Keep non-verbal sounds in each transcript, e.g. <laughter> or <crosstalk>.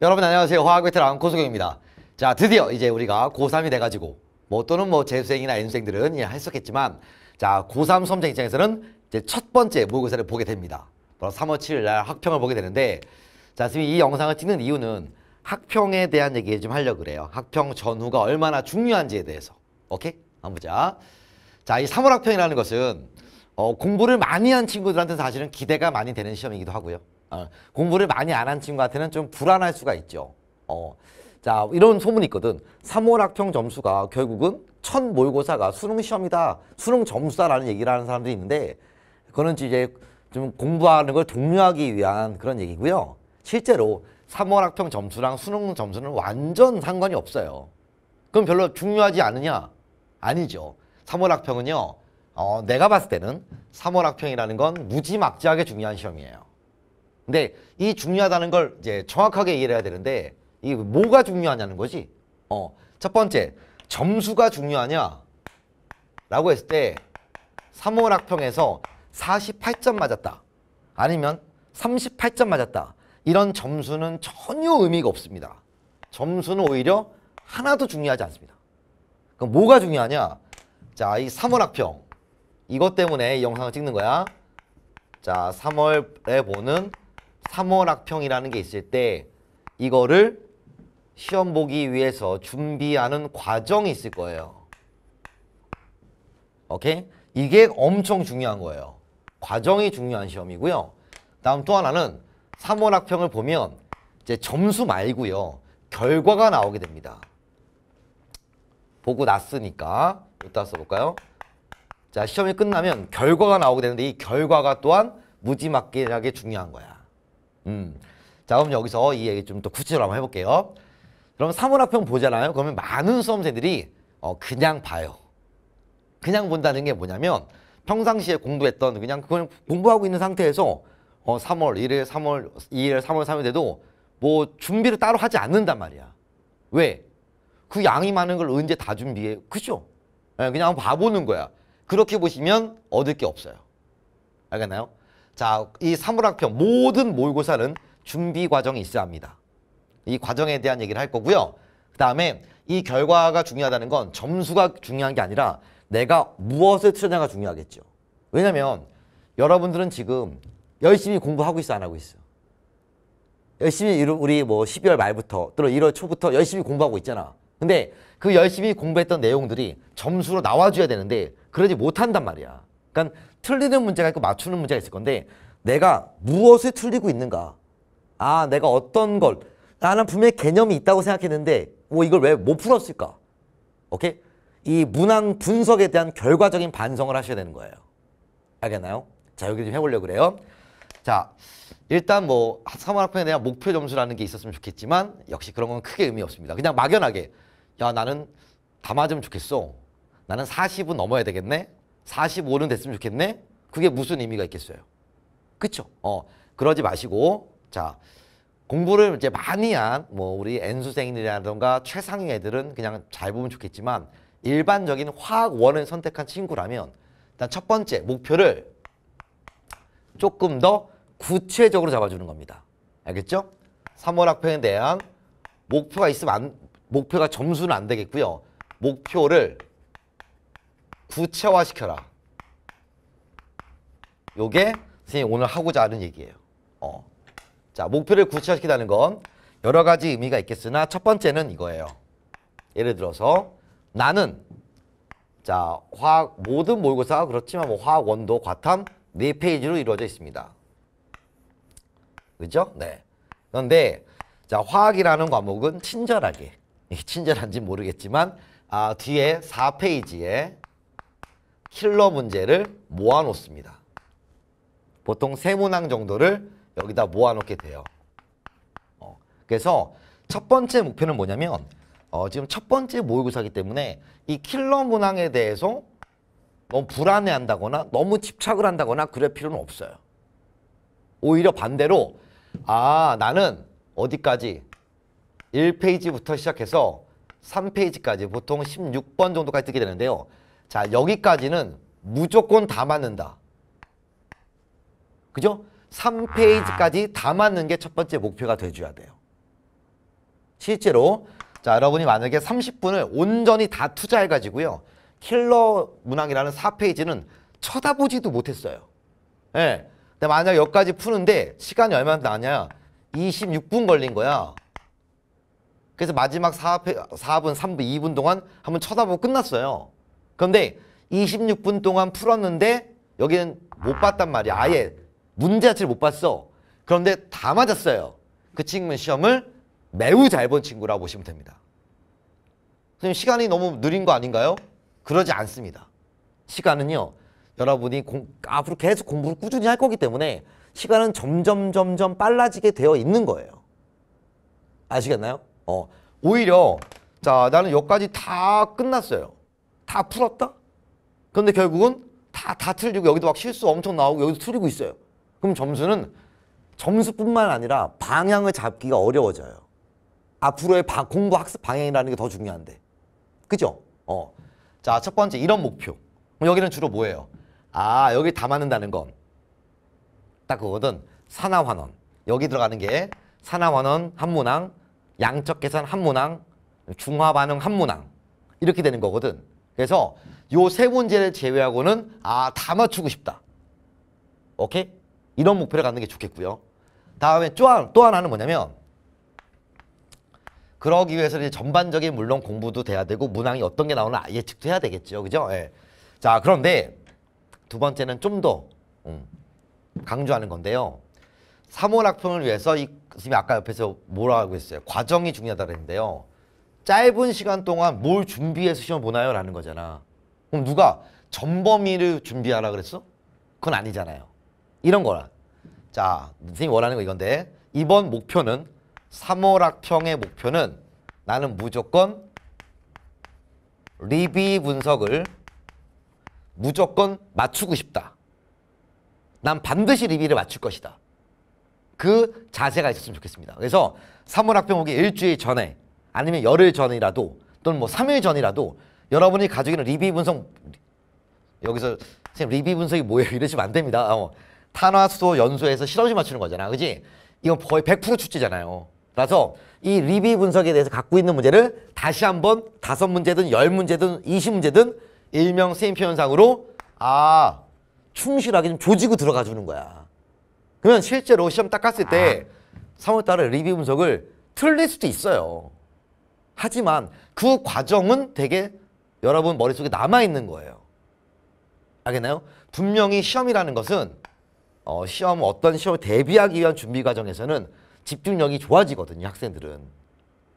여러분 안녕하세요. 화학베테랑 안고소경입니다. 자 드디어 이제 우리가 고3이 돼가지고 뭐 또는 뭐 재수생이나 N수생들은 예, 했었겠지만 자 고3 수험생 입장에서는 이제 첫 번째 모의고사를 보게 됩니다. 바로 3월 7일 날 학평을 보게 되는데 자 지금 이 영상을 찍는 이유는 학평에 대한 얘기 를좀 하려고 그래요. 학평 전후가 얼마나 중요한지에 대해서. 오케이? 한번 보자. 자이 3월 학평이라는 것은 어, 공부를 많이 한 친구들한테 사실은 기대가 많이 되는 시험이기도 하고요. 어, 공부를 많이 안 한 친구한테는 좀 불안할 수가 있죠. 어. 자 이런 소문이 있거든. 3월 학평 점수가 결국은 첫 모의고사가 수능 시험이다. 수능 점수다라는 얘기를 하는 사람들이 있는데 그거는 이제 좀 공부하는 걸 독려하기 위한 그런 얘기고요. 실제로 3월 학평 점수랑 수능 점수는 완전 상관이 없어요. 그럼 별로 중요하지 않느냐? 아니죠. 3월 학평은요. 어, 내가 봤을 때는 3월 학평이라는 건 무지막지하게 중요한 시험이에요. 근데 이 중요하다는 걸 이제 정확하게 이해를 해야 되는데 이 뭐가 중요하냐는 거지. 어. 첫 번째, 점수가 중요하냐? 라고 했을 때 3월 학평에서 48점 맞았다. 아니면 38점 맞았다. 이런 점수는 전혀 의미가 없습니다. 점수는 오히려 하나도 중요하지 않습니다. 그럼 뭐가 중요하냐? 자, 이 3월 학평. 이것 때문에 이 영상을 찍는 거야. 자, 3월에 보는 3월학평이라는 게 있을 때 이거를 시험 보기 위해서 준비하는 과정이 있을 거예요. 오케이? 이게 엄청 중요한 거예요. 과정이 중요한 시험이고요. 다음 또 하나는 3월 학평을 보면 이제 점수 말고요. 결과가 나오게 됩니다. 보고 났으니까 이따 써볼까요? 자 시험이 끝나면 결과가 나오게 되는데 이 결과가 또한 무지막지하게 중요한 거야. 음. 자 그럼 여기서 이 얘기 좀 더 구체적으로 한번 해볼게요. 그럼 사문학평 보잖아요. 그러면 많은 수험생들이 어, 그냥 봐요. 그냥 본다는 게 뭐냐면 평상시에 공부했던 그냥 그냥 공부하고 있는 상태에서 어, 3월 1일, 3월 2일, 3월 3일 돼도 뭐 준비를 따로 하지 않는단 말이야. 왜? 그 양이 많은 걸 언제 다 준비해? 그죠? 예, 그냥 한번 봐보는 거야. 그렇게 보시면 얻을 게 없어요. 알겠나요? 자, 이 사물학평 모든 모의고사는 준비 과정이 있어야 합니다. 이 과정에 대한 얘기를 할 거고요. 그 다음에 이 결과가 중요하다는 건 점수가 중요한 게 아니라 내가 무엇을 틀었냐가 중요하겠죠. 왜냐면 여러분들은 지금 열심히 공부하고 있어 안 하고 있어. 열심히 우리 뭐 12월 말부터 또는 1월 초부터 열심히 공부하고 있잖아. 근데 그 열심히 공부했던 내용들이 점수로 나와줘야 되는데 그러지 못한단 말이야. 그러니까 틀리는 문제가 있고 맞추는 문제가 있을 건데 내가 무엇을 틀리고 있는가 아 내가 어떤 걸 나는 분명히 개념이 있다고 생각했는데 뭐 이걸 왜 못 풀었을까 오케이 이 문항 분석에 대한 결과적인 반성을 하셔야 되는 거예요 알겠나요 자 여기 좀 해보려고 그래요 자 일단 뭐 3학번에 대한 목표 점수라는 게 있었으면 좋겠지만 역시 그런 건 크게 의미 없습니다 그냥 막연하게 야 나는 다 맞으면 좋겠어 나는 40은 넘어야 되겠네 45는 됐으면 좋겠네? 그게 무슨 의미가 있겠어요? 그쵸? 어, 그러지 마시고, 자, 공부를 이제 많이 한, 뭐, 우리 N수생이라던가 최상위 애들은 그냥 잘 보면 좋겠지만, 일반적인 화학원을 선택한 친구라면, 일단 첫 번째, 목표를 조금 더 구체적으로 잡아주는 겁니다. 알겠죠? 3월 학편에 대한 목표가 있으면 안, 목표가 점수는 안 되겠고요. 목표를 구체화시켜라. 요게 선생님 오늘 하고자 하는 얘기예요. 어. 자, 목표를 구체화시키다는 건 여러 가지 의미가 있겠으나 첫 번째는 이거예요. 예를 들어서 나는 자, 화학 모든 모의고사 그렇지만 뭐 화학 원도 과탐 네 페이지로 이루어져 있습니다. 그죠? 네. 그런데 자, 화학이라는 과목은 친절하게 친절한지 모르겠지만 아, 뒤에 4페이지에 킬러 문제를 모아놓습니다. 보통 세 문항 정도를 여기다 모아놓게 돼요. 어, 그래서 첫 번째 목표는 뭐냐면 어, 지금 첫 번째 모의고사기 때문에 이 킬러 문항에 대해서 너무 불안해한다거나 너무 집착을 한다거나 그럴 필요는 없어요. 오히려 반대로 아 나는 어디까지 1페이지부터 시작해서 3페이지까지 보통 16번 정도까지 뜨게 되는데요. 자 여기까지는 무조건 다 맞는다. 그죠? 3페이지까지 다 맞는 게 첫 번째 목표가 돼줘야 돼요. 실제로 자 여러분이 만약에 30분을 온전히 다 투자해가지고요. 킬러 문항이라는 4페이지는 쳐다보지도 못했어요. 예. 네. 근데 만약 여기까지 푸는데 시간이 얼마나 나냐 26분 걸린 거야. 그래서 마지막 4, 4분, 3분, 2분 동안 한번 쳐다보고 끝났어요. 그런데 26분 동안 풀었는데 여기는 못 봤단 말이야. 아예 문제 자체를 못 봤어. 그런데 다 맞았어요. 그 친구는 시험을 매우 잘 본 친구라고 보시면 됩니다. 선생님 시간이 너무 느린 거 아닌가요? 그러지 않습니다. 시간은요. 여러분이 공, 앞으로 계속 공부를 꾸준히 할 거기 때문에 시간은 점점 점점 빨라지게 되어 있는 거예요. 아시겠나요? 어, 오히려 자 나는 여기까지 다 끝났어요. 다 풀었다? 그런데 결국은 다, 다 틀리고 여기도 막 실수 엄청 나오고 여기도 틀리고 있어요. 그럼 점수는 점수뿐만 아니라 방향을 잡기가 어려워져요. 앞으로의 바, 공부 학습 방향이라는 게 더 중요한데. 그죠? 어. 자, 첫 번째 이런 목표. 여기는 주로 뭐예요? 아, 여기 담아낸다는 건딱 그거든. 산화환원. 여기 들어가는 게 산화환원 한 모낭, 양적 계산 한 모낭, 중화반응 한 모낭. 이렇게 되는 거거든. 그래서 요 세 문제를 제외하고는 아 다 맞추고 싶다. 오케이? 이런 목표를 갖는 게 좋겠고요. 다음에 또, 또 하나는 뭐냐면 그러기 위해서 이제 전반적인 물론 공부도 돼야 되고 문항이 어떤 게 나오나 예측도 해야 되겠죠. 그죠? 예. 자 그런데 두 번째는 좀더 음, 강조하는 건데요. 3월 학평을 위해서 이 선생님이 아까 옆에서 뭐라고 했어요? 과정이 중요하다고 했는데요. 짧은 시간 동안 뭘 준비해서 시험 보나요? 라는 거잖아. 그럼 누가 전범위를 준비하라 그랬어? 그건 아니잖아요. 이런 거라. 자, 선생님 원하는 거 이건데 이번 목표는 3월 학평의 목표는 나는 무조건 리비 분석을 무조건 맞추고 싶다. 난 반드시 리비를 맞출 것이다. 그 자세가 있었으면 좋겠습니다. 그래서 3월 학평 오기 일주일 전에 아니면 열흘 전이라도 또는 뭐 3일 전이라도 여러분이 가지고 있는 리비 분석 여기서 선생님 리비 분석이 뭐예요? <laughs> 이러시면 안 됩니다. 어. 탄화수소 연소에서 실험지 맞추는 거잖아. 그지 이건 거의 100% 출제잖아요. 그래서 이 리비 분석에 대해서 갖고 있는 문제를 다시 한번 다섯 문제든 열문제든 이십 문제든 일명 세임표 현상으로 아 충실하게 좀 조지고 들어가 주는 거야. 그러면 실제로 시험 딱 갔을 때 3월달에 아. 리뷰 분석을 틀릴 수도 있어요. 하지만 그 과정은 되게 여러분 머릿속에 남아있는 거예요. 알겠나요? 분명히 시험이라는 것은 어, 시험 어떤 시험 대비하기 위한 준비 과정에서는 집중력이 좋아지거든요. 학생들은.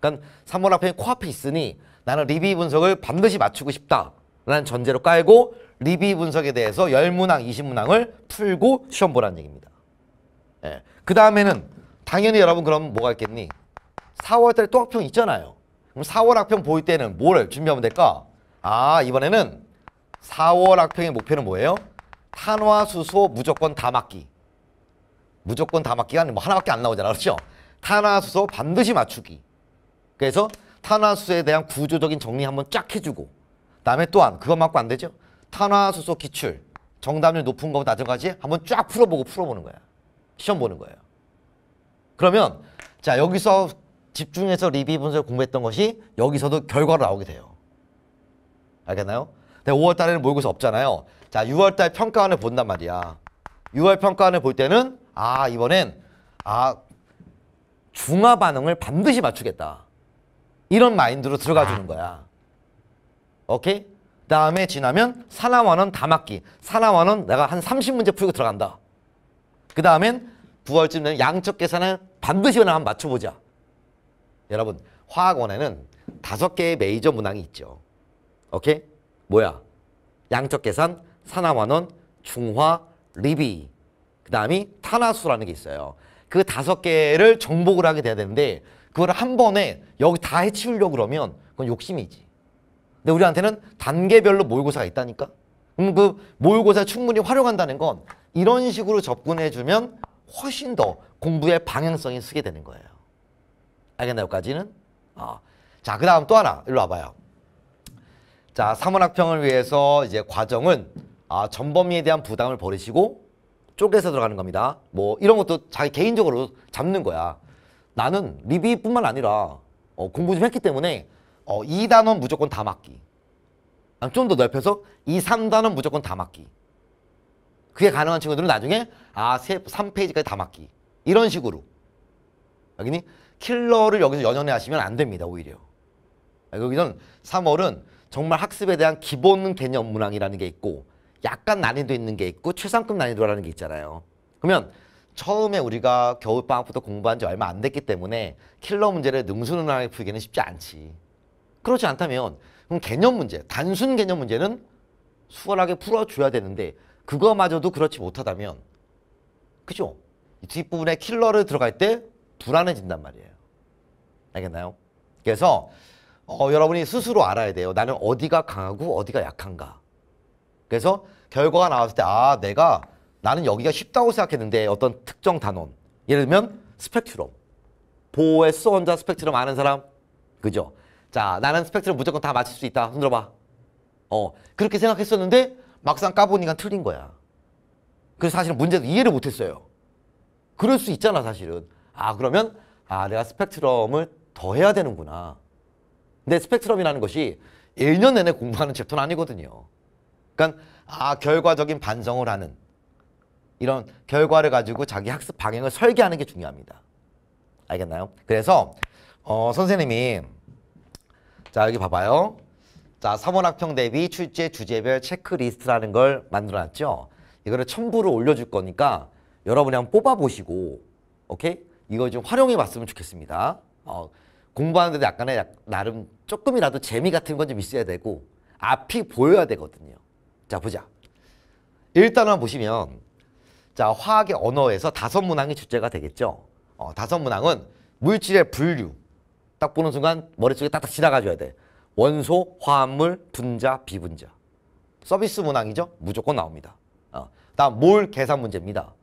그러니까 3월 학평 코앞에 있으니 나는 리비 분석을 반드시 맞추고 싶다라는 전제로 깔고 리비 분석에 대해서 열문항이십문항을 풀고 시험 보라는 얘기입니다. 예. 그 다음에는 당연히 여러분 그럼 뭐가 있겠니? 4월달에 또 학평 있잖아요. 그럼 4월 학평 보일 때는 뭘 준비하면 될까? 아 이번에는 4월 학평의 목표는 뭐예요? 탄화수소 무조건 다 막기. 무조건 다 막기가 뭐 하나밖에 안 나오잖아. 그렇죠? 탄화수소 반드시 맞추기. 그래서 탄화수소에 대한 구조적인 정리 한번 쫙 해주고 다음에 또한 그것만큼 안 되죠? 탄화수소 기출 정답률 높은 거부터 낮은 거까지 한번 쫙 풀어보고 풀어보는 거야. 시험 보는 거예요. 그러면 자 여기서 집중해서 리비 분석을 공부했던 것이 여기서도 결과로 나오게 돼요. 알겠나요? 근데 5월 달에는 모의고사 없잖아요. 자, 6월 달 평가안을 본단 말이야. 6월 평가안을 볼 때는 아, 이번엔 아 중화 반응을 반드시 맞추겠다. 이런 마인드로 들어가 주는 거야. 오케이? 다음에 지나면 산화원은 다 맞기. 산화원은 내가 한 30문제 풀고 들어간다. 그 다음엔 9월쯤 되면 양적 계산을 반드시 하나 맞춰보자. 여러분 화학원에는 다섯 개의 메이저 문항이 있죠. 오케이? 뭐야? 양적 계산, 산화환원, 중화, 리비. 그 다음이 탄화수라는 게 있어요. 그 다섯 개를 정복을 하게 돼야 되는데 그걸 한 번에 여기 다 해치우려고 그러면 그건 욕심이지. 근데 우리한테는 단계별로 모의고사가 있다니까? 그럼 그 모의고사 충분히 활용한다는 건 이런 식으로 접근해주면 훨씬 더 공부의 방향성이 쓰게 되는 거예요. 알겠나요? 까지는? 어. 자, 그 다음 또 하나. 일로 와봐요. 자, 사문학평을 위해서 이제 과정은 아, 전범위에 대한 부담을 버리시고 쪼개서 들어가는 겁니다. 뭐 이런 것도 자기 개인적으로 잡는 거야. 나는 리비뿐만 아니라 어, 공부 좀 했기 때문에 어, 이 단원 무조건 다 맞기. 좀 더 넓혀서 이 삼단원 무조건 다 맞기. 그게 가능한 친구들은 나중에 아, 3페이지까지 다 맞기. 이런 식으로. 여기니 킬러를 여기서 연연해 하시면 안 됩니다. 오히려. 아, 여기는 3월은 정말 학습에 대한 기본 개념 문항이라는 게 있고 약간 난이도 있는 게 있고 최상급 난이도라는 게 있잖아요. 그러면 처음에 우리가 겨울방학부터 공부한 지 얼마 안 됐기 때문에 킬러 문제를 능수능란하게 풀기는 쉽지 않지. 그렇지 않다면 그럼 개념 문제, 단순 개념 문제는 수월하게 풀어줘야 되는데 그거마저도 그렇지 못하다면 그죠? 뒷부분에 킬러를 들어갈 때 불안해진단 말이에요. 알겠나요? 그래서 어, 여러분이 스스로 알아야 돼요. 나는 어디가 강하고 어디가 약한가. 그래서 결과가 나왔을 때 아, 내가 나는 여기가 쉽다고 생각했는데 어떤 특정 단원. 예를 들면 스펙트럼. 보호의 수원자 스펙트럼 아는 사람? 그죠? 자, 나는 스펙트럼 무조건 다 맞출 수 있다. 흔들어 봐. 어, 그렇게 생각했었는데 막상 까보니까 틀린 거야. 그래서 사실은 문제도 이해를 못했어요. 그럴 수 있잖아, 사실은. 아, 그러면 아, 내가 스펙트럼을 더 해야 되는구나. 근데 스펙트럼이라는 것이 1년 내내 공부하는 챕터는 아니거든요. 그러니까 아 결과적인 반성을 하는 이런 결과를 가지고 자기 학습 방향을 설계하는 게 중요합니다. 알겠나요? 그래서 어, 선생님이 자 여기 봐봐요. 자 3월 학평 대비 출제 주제별 체크리스트라는 걸 만들어놨죠. 이거를 첨부를 올려줄 거니까 여러분이 한번 뽑아보시고 오케이? 이거 좀 활용해 봤으면 좋겠습니다. 어, 공부하는데도 약간의 약, 나름 조금이라도 재미 같은 건 좀 있어야 되고 앞이 보여야 되거든요. 자 보자. 일단은 보시면 자 화학의 언어에서 다섯 문항이 주제가 되겠죠. 어, 다섯 문항은 물질의 분류. 딱 보는 순간 머릿속에 딱딱 지나가줘야 돼. 원소, 화합물, 분자, 비분자. 서비스 문항이죠. 무조건 나옵니다. 어. 다음 몰 계산 문제입니다.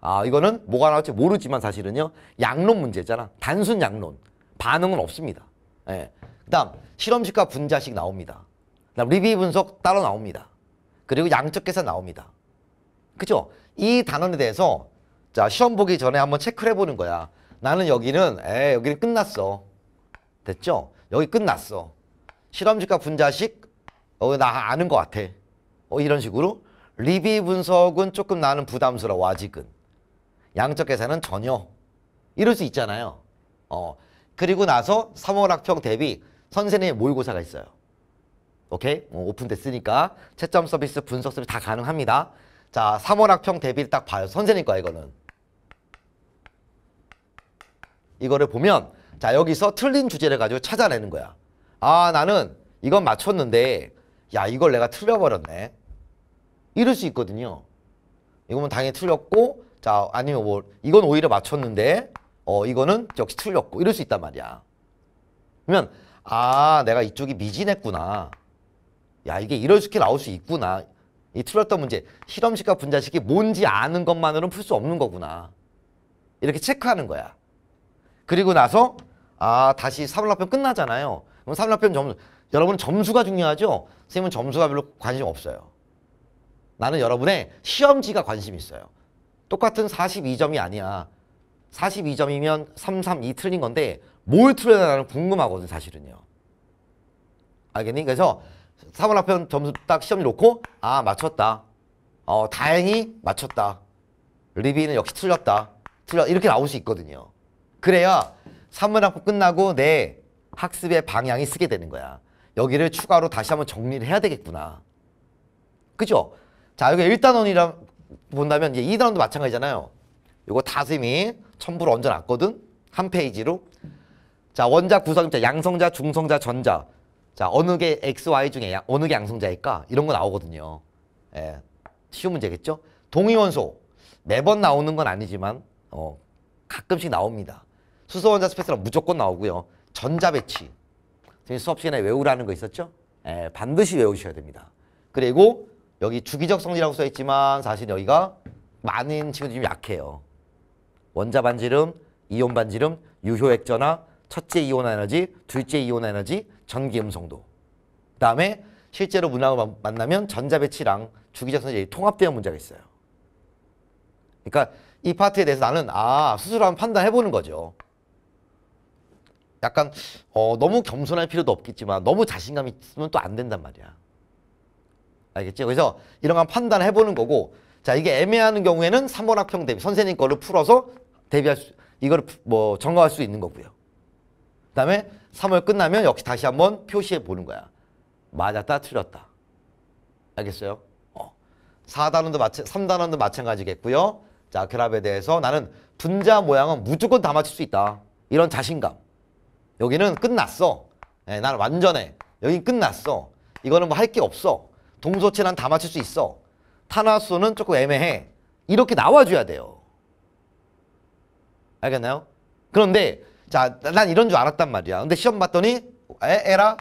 아 이거는 뭐가 나올지 모르지만 사실은요. 양론 문제잖아. 단순 양론. 반응은 없습니다. 예. 그다음 실험식과 분자식 나옵니다. 그다음 리비 분석 따로 나옵니다. 그리고 양적 계산 나옵니다. 그죠? 이 단원에 대해서 자 시험 보기 전에 한번 체크를 해보는 거야. 나는 여기는 에 여기는 끝났어. 됐죠? 여기 끝났어. 실험식과 분자식 어나 아는 것 같아. 어 이런 식으로 리비 분석은 조금 나는 부담스러워 아직은. 양적 계산은 전혀 이럴 수 있잖아요. 어 그리고 나서 3월 학평 대비 선생님의 모의고사가 있어요. 오케이? 뭐 오픈됐으니까 채점 서비스, 분석 서비스 다 가능합니다. 자, 3월 학평 대비를 딱 봐요. 선생님 거 이거는. 이거를 보면 자, 여기서 틀린 주제를 가지고 찾아내는 거야. 아, 나는 이건 맞췄는데 야, 이걸 내가 틀려버렸네. 이럴 수 있거든요. 이거면 당연히 틀렸고 자, 아니면 뭐 이건 오히려 맞췄는데 어 이거는 역시 틀렸고 이럴 수 있단 말이야. 그러면 아 내가 이쪽이 미진했구나. 야 이게 이런 식이 나올 수 있구나. 이 틀렸던 문제 실험식과 분자식이 뭔지 아는 것만으로는 풀 수 없는 거구나. 이렇게 체크하는 거야. 그리고 나서 아 다시 사물학년 끝나잖아요. 그럼 3학년 점수 여러분 점수가 중요하죠? 선생님은 점수가 별로 관심 없어요. 나는 여러분의 시험지가 관심 있어요. 똑같은 42점이 아니야. 42점이면 3, 3, 2 틀린 건데 뭘 틀렸나 나는 궁금하거든 사실은요. 알겠니? 그래서 3번 앞편 점수 딱 시험지 놓고 아 맞췄다. 어 다행히 맞췄다. 리비는 역시 틀렸다. 틀렸 이렇게 나올 수 있거든요. 그래야 3번 앞편 끝나고 내 학습의 방향이 쓰게 되는 거야. 여기를 추가로 다시 한번 정리를 해야 되겠구나. 그죠? 자 여기 1단원이라 본다면 이제 2단원도 마찬가지잖아요. 이거 다슴이 첨부를 얹어놨거든. 한 페이지로. 자, 원자, 구성자, 양성자, 중성자, 전자. 자, 어느 게 X, Y 중에 야, 어느 게 양성자일까? 이런 거 나오거든요. 예. 쉬운 문제겠죠? 동위원소. 매번 나오는 건 아니지만 어, 가끔씩 나옵니다. 수소원자 스페스랑 무조건 나오고요. 전자 배치. 수업 시간에 외우라는 거 있었죠? 예, 반드시 외우셔야 됩니다. 그리고 여기 주기적 성질이라고 써있지만 사실 여기가 많은 친구들이 좀 약해요. 원자 반지름, 이온 반지름, 유효 액전화, 첫째 이온 에너지, 둘째 이온 에너지, 전기 음성도. 그다음에 실제로 문항을 만나면 전자 배치랑 주기적 선제 통합되어 문제가 있어요. 그러니까 이 파트에 대해서 나는 아 스스로 한 번 판단해 보는 거죠. 약간 어, 너무 겸손할 필요도 없겠지만 너무 자신감 있으면 또 안 된단 말이야. 알겠지? 그래서 이런 건 판단해 보는 거고 자 이게 애매하는 경우에는 3번 학평 대비 선생님 거를 풀어서 대비할 수, 이걸 뭐 점검할 수 있는 거고요. 그 다음에 3월 끝나면 역시 다시 한번 표시해 보는 거야. 맞았다, 틀렸다. 알겠어요? 어. 4단원도 마찬, 3단원도 마찬가지겠고요. 자, 결합에 대해서 나는 분자 모양은 무조건 다 맞출 수 있다. 이런 자신감. 여기는 끝났어. 예, 나 완전해. 여긴 끝났어. 이거는 뭐 할 게 없어. 동소체 난 다 맞출 수 있어. 탄화수는 조금 애매해. 이렇게 나와줘야 돼요. 알겠나요? 그런데 자, 난 이런 줄 알았단 말이야. 근데 시험 봤더니 에, 에라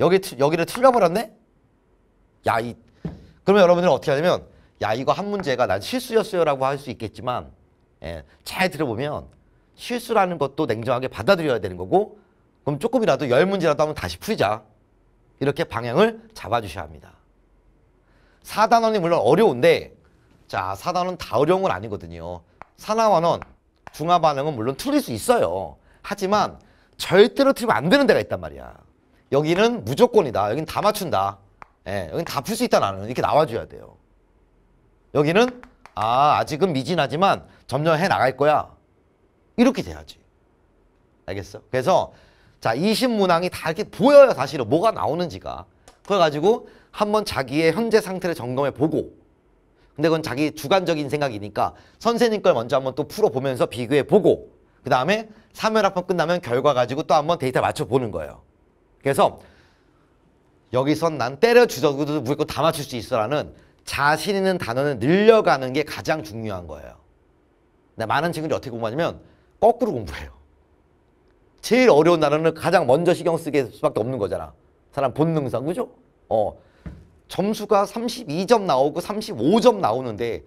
여기 여기를 틀려버렸네. 야, 이 그러면 여러분들은 어떻게 하냐면 야, 이거 한 문제가 난 실수였어요라고 할 수 있겠지만 예, 잘 들어보면 실수라는 것도 냉정하게 받아들여야 되는 거고 그럼 조금이라도 열 문제라도 한번 다시 풀자. 이렇게 방향을 잡아주셔야 합니다. 4단원이 물론 어려운데 자, 4단원 은다 어려운 건 아니거든요. 산화환원 중화 반응은 물론 틀릴 수 있어요. 하지만 절대로 틀리면 안 되는 데가 있단 말이야. 여기는 무조건이다. 여기는 다 맞춘다. 예, 여기는 다풀 수 있다 나는 이렇게 나와줘야 돼요. 여기는 아 아직은 미진하지만 점점 해 나갈 거야. 이렇게 돼야지. 알겠어? 그래서 자 이신문항이 다 이렇게 보여요 사실은 뭐가 나오는지가. 그래가지고 한번 자기의 현재 상태를 점검해 보고 근데 그건 자기 주관적인 생각이니까 선생님 걸 먼저 한번 또 풀어보면서 비교해보고 그 다음에 3열학번 끝나면 결과 가지고 또 한번 데이터 맞춰보는 거예요. 그래서 여기선 난 때려주더라도 무조건 다 맞출 수 있어라는 자신 있는 단어는 늘려가는 게 가장 중요한 거예요. 근데 많은 친구들이 어떻게 공부하냐면 거꾸로 공부해요. 제일 어려운 단어는 가장 먼저 신경 쓰게 될 수밖에 없는 거잖아. 사람 본능상, 그죠? 어. 점수가 32점 나오고 35점 나오는데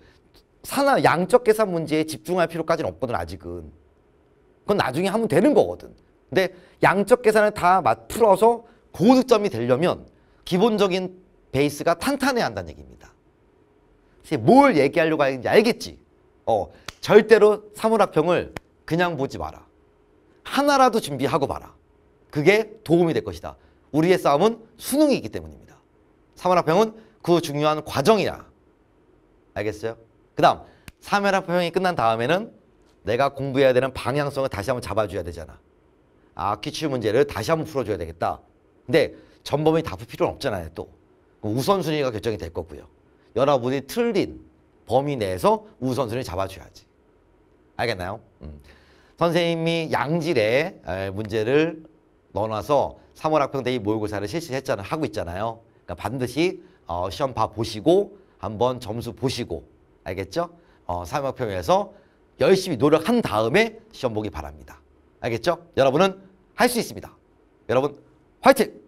산화 양적 계산 문제에 집중할 필요까지는 없거든 아직은. 그건 나중에 하면 되는 거거든. 근데 양적 계산을 다 풀어서 고득점이 되려면 기본적인 베이스가 탄탄해야 한다는 얘기입니다. 뭘 얘기하려고 하는지 알겠지? 어, 절대로 사물학평을 그냥 보지 마라. 하나라도 준비하고 봐라. 그게 도움이 될 것이다. 우리의 싸움은 수능이기 때문입니다. 삼연합병은 그 중요한 과정이야. 알겠어요? 그 다음 삼연합병이 끝난 다음에는 내가 공부해야 되는 방향성을 다시 한번 잡아줘야 되잖아. 아, 기출 문제를 다시 한번 풀어줘야 되겠다. 근데 전범이 다풀 필요는 없잖아요, 또. 우선순위가 결정이 될 거고요. 여러분이 틀린 범위 내에서 우선순위 잡아줘야지. 알겠나요? 음. 선생님이 양질의 문제를 넣어놔서 3월 학평대비 모의고사를 실시했잖아요. 하고 있잖아요. 그러니까 반드시 어, 시험 봐 보시고 한번 점수 보시고 알겠죠? 어, 사명표에서 열심히 노력한 다음에 시험 보기 바랍니다. 알겠죠? 여러분은 할 수 있습니다. 여러분 화이팅!